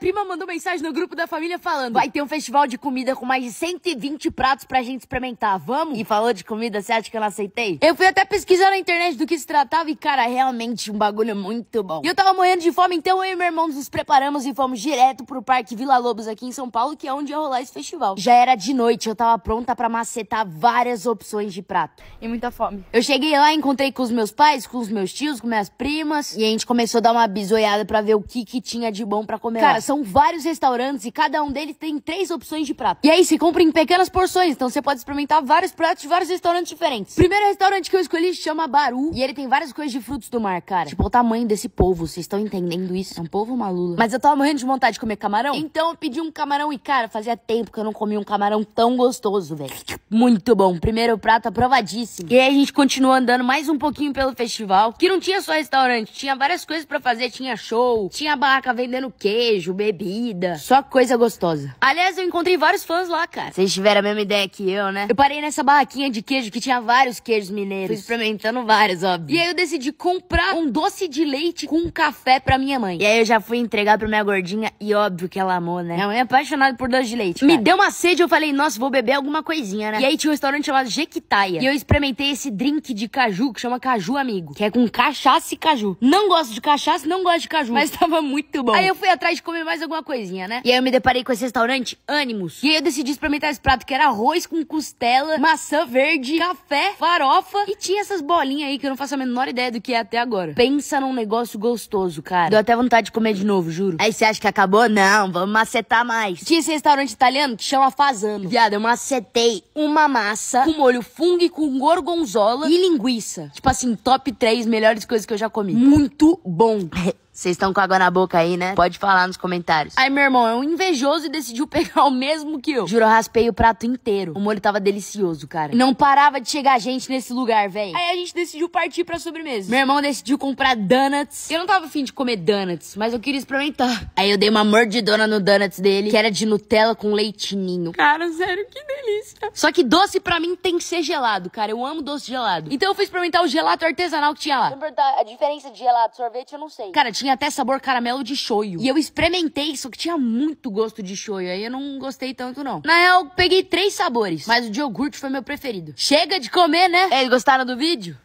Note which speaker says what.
Speaker 1: prima mandou mensagem no grupo da família falando: Vai ter um festival de comida com mais de 120 pratos pra gente experimentar, vamos? E falou de comida, você acha que eu não aceitei? Eu fui até pesquisar na internet do que se tratava e, cara, é realmente um bagulho muito bom. E eu tava morrendo de fome, então eu e meu irmão nos preparamos e fomos direto pro Parque Vila Lobos aqui em São Paulo, que é onde ia rolar esse festival. Já era de noite, eu tava pronta pra macetar várias opções de prato. E muita fome. Eu cheguei lá, encontrei com os meus pais, com os meus tios, com minhas primas, e a gente começou a dar uma bisoiada pra ver o que que tinha de bom pra comer. Cara, lá são vários restaurantes e cada um deles tem três opções de prato. E aí se compra em pequenas porções, então você pode experimentar vários pratos de vários restaurantes diferentes. Primeiro restaurante que eu escolhi chama Baru e ele tem várias coisas de frutos do mar, cara. Tipo o tamanho desse povo, vocês estão entendendo isso? É um povo malula. Mas eu tava morrendo de vontade de comer camarão. Então eu pedi um camarão e cara, fazia tempo que eu não comia um camarão tão gostoso, velho. Muito bom. Primeiro prato aprovadíssimo. E aí a gente continuou andando mais um pouquinho pelo festival, que não tinha só restaurante, tinha várias coisas para fazer, tinha show, tinha barraca vendendo queijo, bebida, só coisa gostosa. Aliás, eu encontrei vários fãs lá, cara. Vocês tiveram a mesma ideia que eu, né? Eu parei nessa barraquinha de queijo que tinha vários queijos mineiros. Fui experimentando vários, óbvio. E aí eu decidi comprar um doce de leite com um café pra minha mãe. E aí eu já fui entregar pra minha gordinha e óbvio que ela amou, né? Minha mãe é apaixonada por doce de leite. Cara. Me deu uma sede, eu falei, nossa, vou beber alguma coisinha, né? E aí tinha um restaurante chamado Jequitaia. E eu experimentei esse drink de caju que chama Caju Amigo, que é com cachaça e caju. Não gosto de cachaça, não gosto de caju, mas tava muito bom. Aí eu fui atrás de comer mais alguma coisinha, né? E aí eu me deparei com esse restaurante Animus. E aí eu decidi experimentar esse prato que era arroz com costela, maçã verde, café, farofa e tinha essas bolinhas aí que eu não faço a menor ideia do que é até agora. Pensa num negócio gostoso, cara. Deu até vontade de comer de novo, juro. Aí você acha que acabou? Não, vamos macetar mais. Tinha esse restaurante italiano que chama Fazano. Viado, eu macetei uma uma massa com molho fungo e com gorgonzola e linguiça. Tipo assim, top 3 melhores coisas que eu já comi. Muito bom. Vocês estão com água na boca aí, né? Pode falar nos comentários. Aí, meu irmão, é um invejoso e decidiu pegar o mesmo que eu. Juro, eu raspei o prato inteiro. O molho tava delicioso, cara. não parava de chegar gente nesse lugar, velho. Aí a gente decidiu partir pra sobremesa. Meu irmão decidiu comprar donuts. Eu não tava afim de comer donuts, mas eu queria experimentar. Aí eu dei uma mordidona no donuts dele, que era de Nutella com leitinho. Cara, sério, que delícia. Só que doce pra mim tem que ser gelado, cara. Eu amo doce gelado. Então eu fui experimentar o gelato artesanal que tinha lá. Perguntar a diferença de e sorvete, eu não sei. Cara, tinha até sabor caramelo de shoyu. E eu experimentei, só que tinha muito gosto de shoyu. Aí eu não gostei tanto, não. Na real, peguei três sabores, mas o de iogurte foi meu preferido. Chega de comer, né? Eles gostaram do vídeo?